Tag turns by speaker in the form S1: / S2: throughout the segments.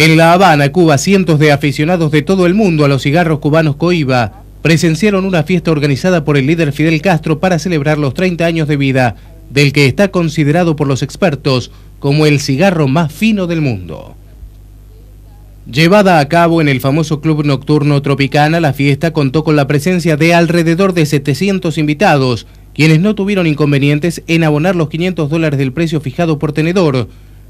S1: En La Habana,
S2: Cuba, cientos de aficionados de todo el mundo a los cigarros cubanos Coiba presenciaron una fiesta organizada por el líder Fidel Castro para celebrar los 30 años de vida del que está considerado por los expertos como el cigarro más fino del mundo. Llevada a cabo en el famoso club nocturno Tropicana, la fiesta contó con la presencia de alrededor de 700 invitados, quienes no tuvieron inconvenientes en abonar los 500 dólares del precio fijado por tenedor,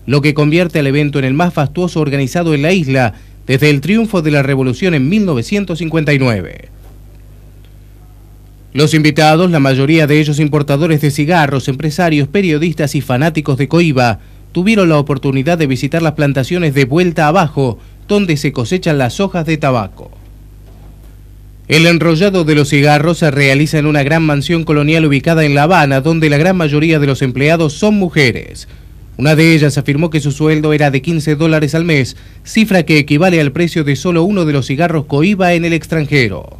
S2: lo que convierte al evento en el más fastuoso organizado en la isla desde el triunfo de la revolución en 1959. Los invitados, la mayoría de ellos importadores de cigarros, empresarios, periodistas y fanáticos de Coiba, tuvieron la oportunidad de visitar las plantaciones de vuelta abajo, donde se cosechan las hojas de tabaco. El enrollado de los cigarros se realiza en una gran mansión colonial ubicada en La Habana, donde la gran mayoría de los empleados son mujeres. Una de ellas afirmó que su sueldo era de 15 dólares al mes, cifra que equivale al precio de solo uno de los cigarros coiba en el extranjero.